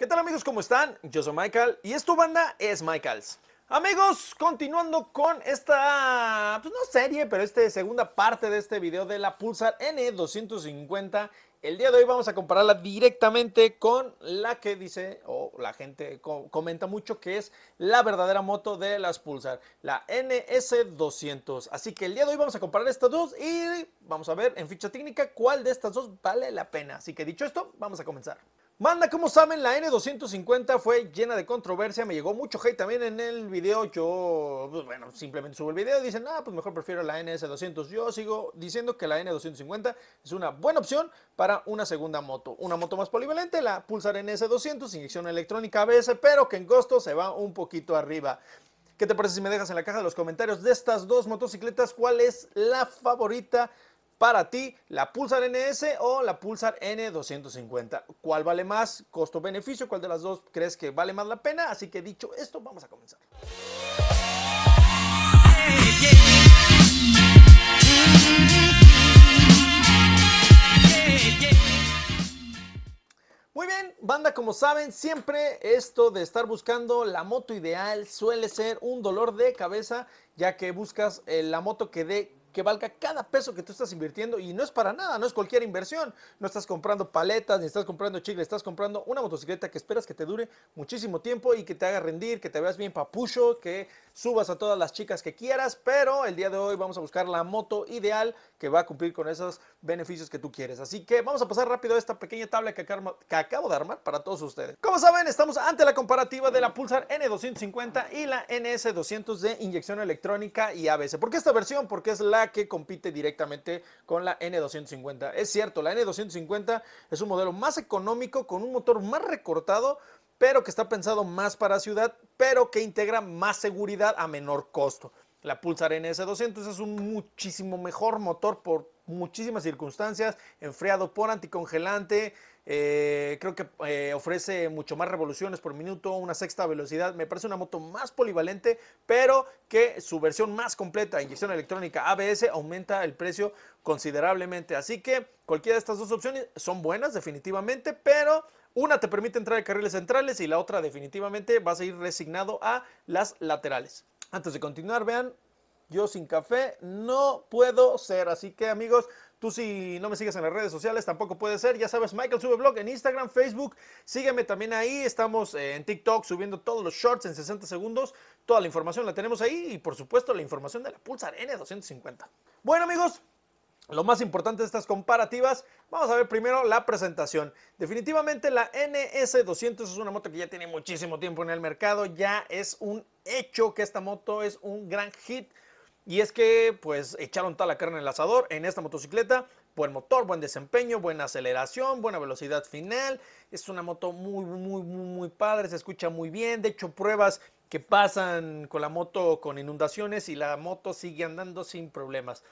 ¿Qué tal amigos? ¿Cómo están? Yo soy Michael y esto banda es Michael's. Amigos, continuando con esta, pues no serie, pero esta segunda parte de este video de la Pulsar N250. El día de hoy vamos a compararla directamente con la que dice, o la gente comenta mucho, que es la verdadera moto de las Pulsar, la NS200. Así que el día de hoy vamos a comparar estas dos y vamos a ver en ficha técnica cuál de estas dos vale la pena. Así que dicho esto, vamos a comenzar. Manda, como saben, la N250 fue llena de controversia, me llegó mucho hate también en el video, yo, pues, bueno, simplemente subo el video y dicen, ah, pues mejor prefiero la NS200, yo sigo diciendo que la N250 es una buena opción para una segunda moto, una moto más polivalente, la Pulsar NS200, inyección electrónica ABS, pero que en costo se va un poquito arriba. ¿Qué te parece si me dejas en la caja de los comentarios de estas dos motocicletas cuál es la favorita para ti, la Pulsar NS o la Pulsar N250. ¿Cuál vale más? ¿Costo-beneficio? ¿Cuál de las dos crees que vale más la pena? Así que dicho esto, vamos a comenzar. Muy bien, banda, como saben, siempre esto de estar buscando la moto ideal suele ser un dolor de cabeza, ya que buscas eh, la moto que dé que valga cada peso que tú estás invirtiendo y no es para nada, no es cualquier inversión. No estás comprando paletas, ni estás comprando chicle, estás comprando una motocicleta que esperas que te dure muchísimo tiempo y que te haga rendir, que te veas bien papucho, que subas a todas las chicas que quieras, pero el día de hoy vamos a buscar la moto ideal que va a cumplir con esos beneficios que tú quieres. Así que vamos a pasar rápido a esta pequeña tabla que, que acabo de armar para todos ustedes. Como saben, estamos ante la comparativa de la Pulsar N250 y la NS200 de inyección electrónica y ABS. ¿Por qué esta versión? Porque es la que compite directamente con la N250. Es cierto, la N250 es un modelo más económico con un motor más recortado, pero que está pensado más para ciudad, pero que integra más seguridad a menor costo. La Pulsar NS200 es un muchísimo mejor motor por muchísimas circunstancias, enfriado por anticongelante, eh, creo que eh, ofrece mucho más revoluciones por minuto, una sexta velocidad. Me parece una moto más polivalente, pero que su versión más completa, inyección electrónica ABS, aumenta el precio considerablemente. Así que cualquiera de estas dos opciones son buenas definitivamente, pero una te permite entrar a carriles centrales y la otra definitivamente vas a ir resignado a las laterales. Antes de continuar, vean yo sin café no puedo ser. Así que amigos, Tú si no me sigues en las redes sociales tampoco puede ser. Ya sabes, Michael sube blog en Instagram, Facebook. Sígueme también ahí. Estamos eh, en TikTok subiendo todos los shorts en 60 segundos. Toda la información la tenemos ahí y por supuesto la información de la Pulsar N250. Bueno amigos, lo más importante de estas comparativas, vamos a ver primero la presentación. Definitivamente la NS200 es una moto que ya tiene muchísimo tiempo en el mercado. Ya es un hecho que esta moto es un gran hit y es que pues echaron toda la carne en el asador en esta motocicleta. Buen motor, buen desempeño, buena aceleración, buena velocidad final. Es una moto muy, muy, muy, muy padre, se escucha muy bien. De hecho, pruebas que pasan con la moto con inundaciones y la moto sigue andando sin problemas.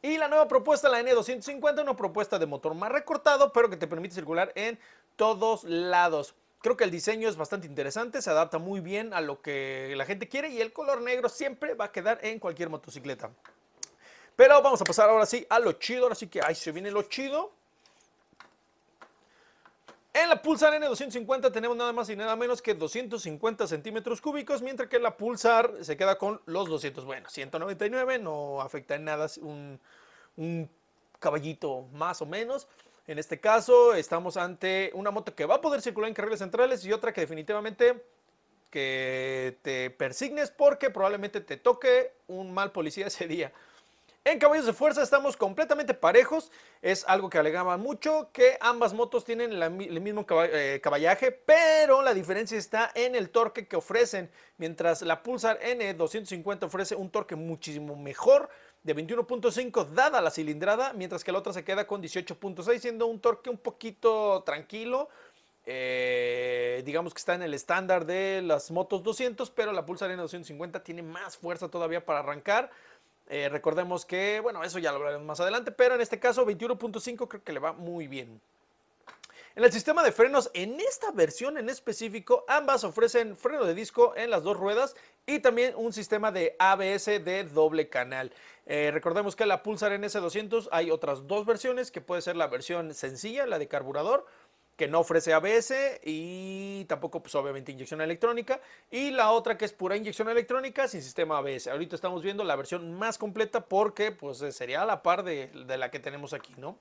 Y la nueva propuesta, la N250, una propuesta de motor más recortado, pero que te permite circular en todos lados. Creo que el diseño es bastante interesante, se adapta muy bien a lo que la gente quiere y el color negro siempre va a quedar en cualquier motocicleta. Pero vamos a pasar ahora sí a lo chido, ahora sí que ahí se viene lo chido. En la Pulsar N250 tenemos nada más y nada menos que 250 centímetros cúbicos, mientras que la Pulsar se queda con los 200. Bueno, 199 no afecta en nada un, un caballito más o menos. En este caso, estamos ante una moto que va a poder circular en carriles centrales y otra que definitivamente que te persignes porque probablemente te toque un mal policía ese día. En caballos de fuerza estamos completamente parejos. Es algo que alegaba mucho, que ambas motos tienen el mismo eh, caballaje, pero la diferencia está en el torque que ofrecen. Mientras la Pulsar N250 ofrece un torque muchísimo mejor, de 21.5 dada la cilindrada, mientras que la otra se queda con 18.6, siendo un torque un poquito tranquilo. Eh, digamos que está en el estándar de las motos 200, pero la Pulsar 250 tiene más fuerza todavía para arrancar. Eh, recordemos que, bueno, eso ya lo hablaremos más adelante, pero en este caso 21.5 creo que le va muy bien. En el sistema de frenos, en esta versión en específico, ambas ofrecen freno de disco en las dos ruedas y también un sistema de ABS de doble canal. Eh, recordemos que la Pulsar NS200 hay otras dos versiones, que puede ser la versión sencilla, la de carburador, que no ofrece ABS y tampoco pues obviamente inyección electrónica, y la otra que es pura inyección electrónica sin sistema ABS. Ahorita estamos viendo la versión más completa porque pues eh, sería a la par de, la que tenemos aquí, ¿no?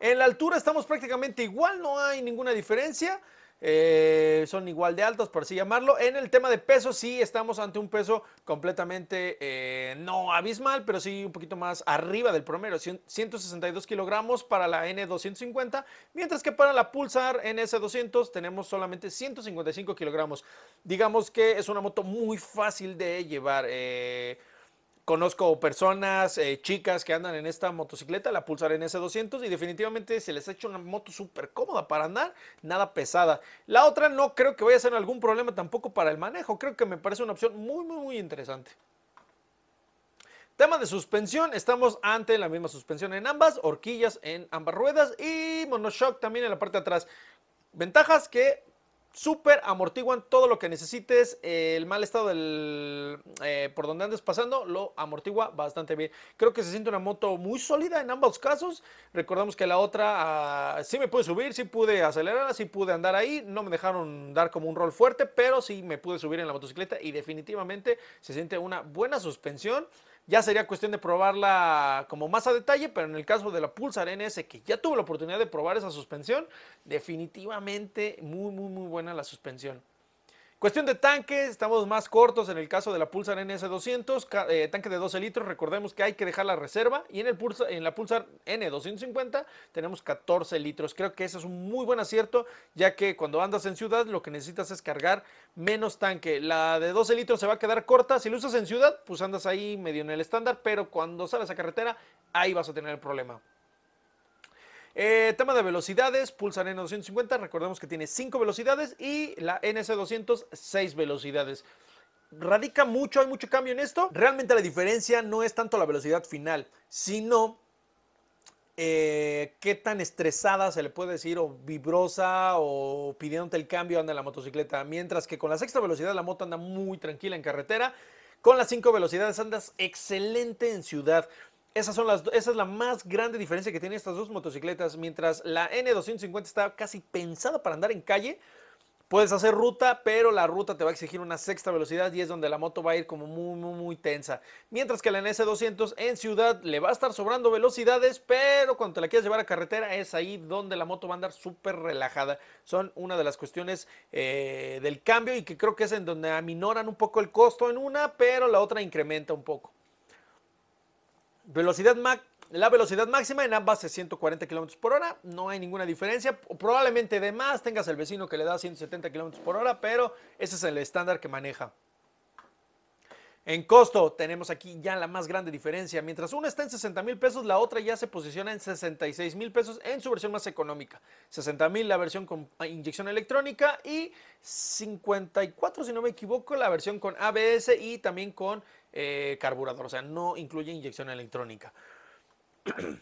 En la altura estamos prácticamente igual, no hay ninguna diferencia. Eh, son igual de altos, por así llamarlo. En el tema de peso, sí estamos ante un peso completamente eh, no abismal, pero sí un poquito más arriba del promedio, 162 kilogramos para la N250, mientras que para la Pulsar NS200 tenemos solamente 155 kilogramos. Digamos que es una moto muy fácil de llevar. Eh, Conozco personas, eh, chicas que andan en esta motocicleta, la Pulsar NS200, y definitivamente se les ha hecho una moto súper cómoda para andar, nada pesada. La otra no creo que vaya a ser algún problema tampoco para el manejo, creo que me parece una opción muy, muy, muy interesante. Tema de suspensión, estamos ante la misma suspensión en ambas, horquillas en ambas ruedas y monoshock también en la parte de atrás. Ventajas que Súper amortiguan todo lo que necesites. Eh, el mal estado del eh, por donde andes pasando lo amortigua bastante bien. Creo que se siente una moto muy sólida en ambos casos. Recordamos que la otra ah, sí me pude subir, sí pude acelerar, sí pude andar ahí. No me dejaron dar como un rol fuerte, pero sí me pude subir en la motocicleta y definitivamente se siente una buena suspensión. Ya sería cuestión de probarla como más a detalle, pero en el caso de la Pulsar NS, que ya tuvo la oportunidad de probar esa suspensión, definitivamente muy, muy, muy buena la suspensión. Cuestión de tanque, estamos más cortos en el caso de la Pulsar NS200, eh, tanque de 12 litros, recordemos que hay que dejar la reserva y en, el Pulsar, en la Pulsar N250 tenemos 14 litros. Creo que ese es un muy buen acierto, ya que cuando andas en ciudad lo que necesitas es cargar menos tanque. La de 12 litros se va a quedar corta, si lo usas en ciudad pues andas ahí medio en el estándar, pero cuando sales a carretera ahí vas a tener el problema. Eh, tema de velocidades, Pulsar N250, recordemos que tiene 5 velocidades y la NS200 6 velocidades. Radica mucho, hay mucho cambio en esto. Realmente la diferencia no es tanto la velocidad final, sino eh, qué tan estresada se le puede decir o vibrosa o pidiéndote el cambio anda la motocicleta. Mientras que con la sexta velocidad la moto anda muy tranquila en carretera. Con las cinco velocidades andas excelente en ciudad son las, esa es la más grande diferencia que tienen estas dos motocicletas. Mientras la N250 está casi pensada para andar en calle, puedes hacer ruta, pero la ruta te va a exigir una sexta velocidad y es donde la moto va a ir como muy, muy, muy tensa. Mientras que la NS200 en ciudad le va a estar sobrando velocidades, pero cuando te la quieres llevar a carretera es ahí donde la moto va a andar súper relajada. Son una de las cuestiones eh, del cambio y que creo que es en donde aminoran un poco el costo en una, pero la otra incrementa un poco. Velocidad la velocidad máxima en ambas es 140 km por hora, no hay ninguna diferencia. Probablemente de más tengas el vecino que le da 170 km por hora, pero ese es el estándar que maneja. En costo tenemos aquí ya la más grande diferencia. Mientras una está en 60 mil pesos, la otra ya se posiciona en 66 mil pesos en su versión más económica. 60 mil la versión con inyección electrónica y 54, si no me equivoco, la versión con ABS y también con eh, carburador, o sea, no incluye inyección electrónica.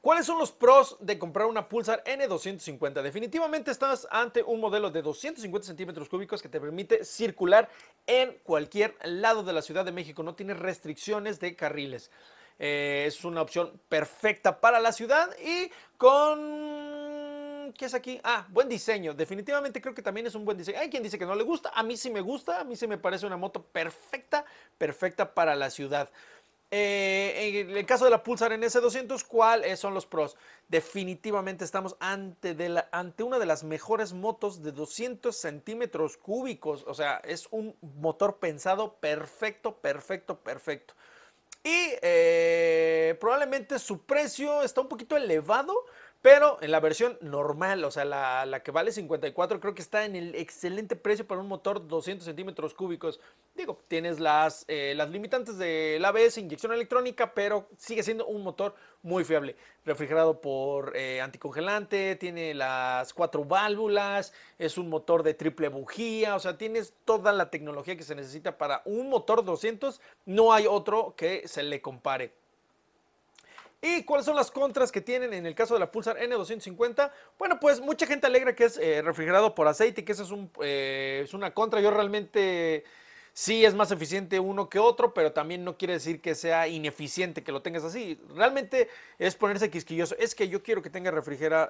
¿Cuáles son los pros de comprar una Pulsar N250? Definitivamente estás ante un modelo de 250 centímetros cúbicos que te permite circular en cualquier lado de la Ciudad de México. No tiene restricciones de carriles. Eh, es una opción perfecta para la ciudad y con ¿qué es aquí? Ah, buen diseño. Definitivamente creo que también es un buen diseño. Hay quien dice que no le gusta. A mí sí me gusta. A mí sí me parece una moto perfecta, perfecta para la ciudad. Eh, en el caso de la Pulsar NS200, ¿cuáles eh, son los pros? Definitivamente estamos ante, de la, ante una de las mejores motos de 200 centímetros cúbicos. O sea, es un motor pensado perfecto, perfecto, perfecto. Y eh, probablemente su precio está un poquito elevado pero en la versión normal, o sea, la, que vale 54, creo que está en el excelente precio para un motor 200 centímetros cúbicos. Digo, tienes las, eh, las limitantes del ABS, inyección electrónica, pero sigue siendo un motor muy fiable. Refrigerado por eh, anticongelante, tiene las cuatro válvulas, es un motor de triple bujía, o sea, tienes toda la tecnología que se necesita para un motor 200. No hay otro que se le compare. ¿Y cuáles son las contras que tienen en el caso de la Pulsar N250? Bueno, pues mucha gente alegra que es eh, refrigerado por aceite, que eso eh, es, una contra. Yo realmente sí es más eficiente uno que otro, pero también no quiere decir que sea ineficiente que lo tengas así. Realmente es ponerse quisquilloso. Es que yo quiero que tenga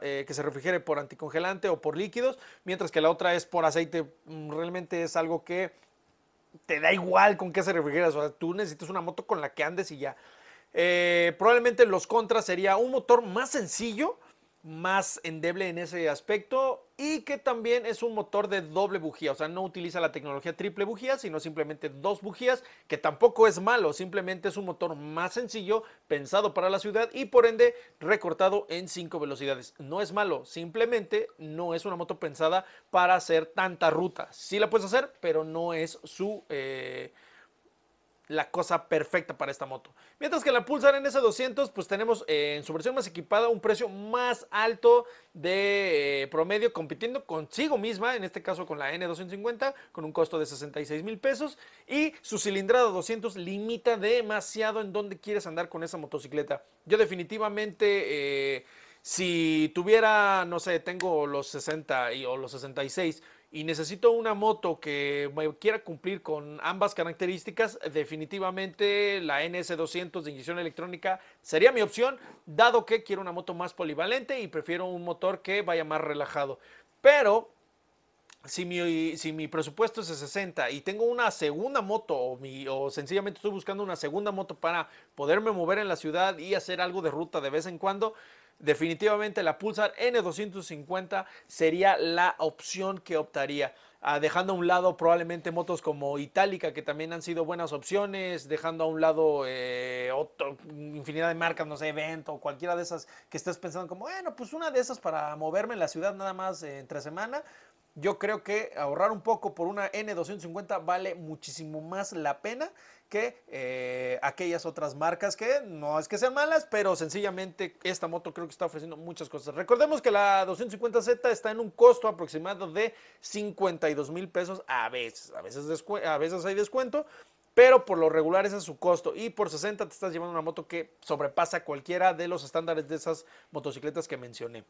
eh, que se refrigere por anticongelante o por líquidos, mientras que la otra es por aceite. Mm, realmente es algo que te da igual con qué se refrigera. O sea, tú necesitas una moto con la que andes y ya. Eh, probablemente los contras sería un motor más sencillo, más endeble en ese aspecto y que también es un motor de doble bujía, o sea, no utiliza la tecnología triple bujía, sino simplemente dos bujías, que tampoco es malo, simplemente es un motor más sencillo, pensado para la ciudad y por ende recortado en cinco velocidades. No es malo, simplemente no es una moto pensada para hacer tanta ruta. Sí la puedes hacer, pero no es su... Eh, la cosa perfecta para esta moto. Mientras que la Pulsar NS200, pues tenemos eh, en su versión más equipada un precio más alto de eh, promedio, compitiendo consigo misma, en este caso con la N250, con un costo de 66 mil pesos. Y su cilindrada 200 limita demasiado en dónde quieres andar con esa motocicleta. Yo definitivamente, eh, si tuviera, no sé, tengo los 60 o los 66 y necesito una moto que me quiera cumplir con ambas características, definitivamente la NS200 de inyección electrónica sería mi opción, dado que quiero una moto más polivalente y prefiero un motor que vaya más relajado. Pero si mi, si mi presupuesto es de 60 y tengo una segunda moto o sencillamente estoy buscando una segunda moto para poderme mover en la ciudad y hacer algo de ruta de vez en cuando, definitivamente la Pulsar N250 sería la opción que optaría. Ah, dejando a un lado probablemente motos como Itálica, que también han sido buenas opciones, dejando a un lado eh, infinidad de marcas, no sé, evento, cualquiera de esas que estés pensando como, bueno, pues una de esas para moverme en la ciudad nada más eh, entre semana, yo creo que ahorrar un poco por una N250 vale muchísimo más la pena que eh, aquellas otras marcas que no es que sean malas, pero sencillamente esta moto creo que está ofreciendo muchas cosas. Recordemos que la 250Z está en un costo aproximado de 52 mil pesos a veces, a veces, a veces hay descuento. Pero por lo regular ese es su costo. Y por 60 te estás llevando una moto que sobrepasa cualquiera de los estándares de esas motocicletas que mencioné.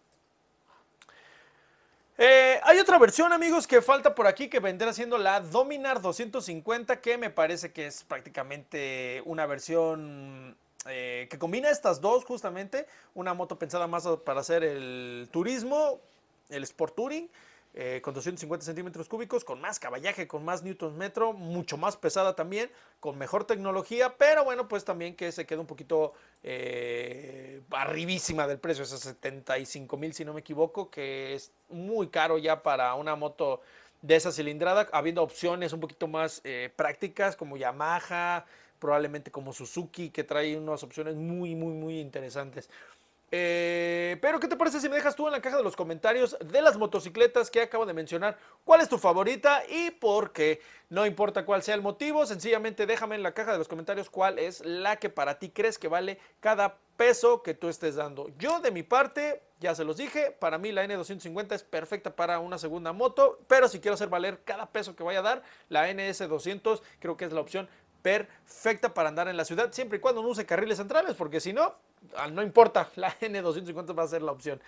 Eh, hay otra versión, amigos, que falta por aquí, que vendrá siendo la Dominar 250, que me parece que es prácticamente una versión eh, que combina estas dos, justamente. Una moto pensada más para hacer el turismo, el sport touring, eh, con 250 centímetros cúbicos, con más caballaje, con más newton metro, mucho más pesada también, con mejor tecnología, pero bueno, pues también que se queda un poquito eh, arribísima del precio, esas 75 mil si no me equivoco, que es muy caro ya para una moto de esa cilindrada, habiendo opciones un poquito más eh, prácticas como Yamaha, probablemente como Suzuki, que trae unas opciones muy, muy, muy interesantes. Eh, pero, ¿qué te parece si me dejas tú en la caja de los comentarios de las motocicletas que acabo de mencionar? ¿Cuál es tu favorita y por qué? No importa cuál sea el motivo, sencillamente déjame en la caja de los comentarios cuál es la que para ti crees que vale cada peso que tú estés dando. Yo, de mi parte, ya se los dije, para mí la N250 es perfecta para una segunda moto, pero si quiero hacer valer cada peso que vaya a dar, la NS200 creo que es la opción perfecta para andar en la ciudad, siempre y cuando no use carriles centrales, porque si no, ah, no importa, la N250 va a ser la opción.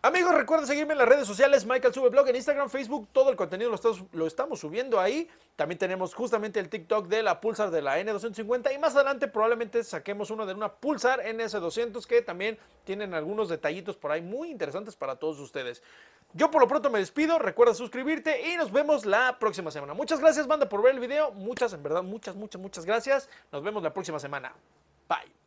Amigos, recuerden seguirme en las redes sociales, Michael Sube Blog, en Instagram, Facebook, todo el contenido lo, lo, estamos subiendo ahí. También tenemos justamente el TikTok de la Pulsar de la N250 y más adelante probablemente saquemos uno de una Pulsar NS200 que también tienen algunos detallitos por ahí muy interesantes para todos ustedes. Yo por lo pronto me despido, recuerda suscribirte y nos vemos la próxima semana. Muchas gracias, banda, por ver el video. Muchas, en verdad, muchas, muchas, muchas gracias. Nos vemos la próxima semana. Bye.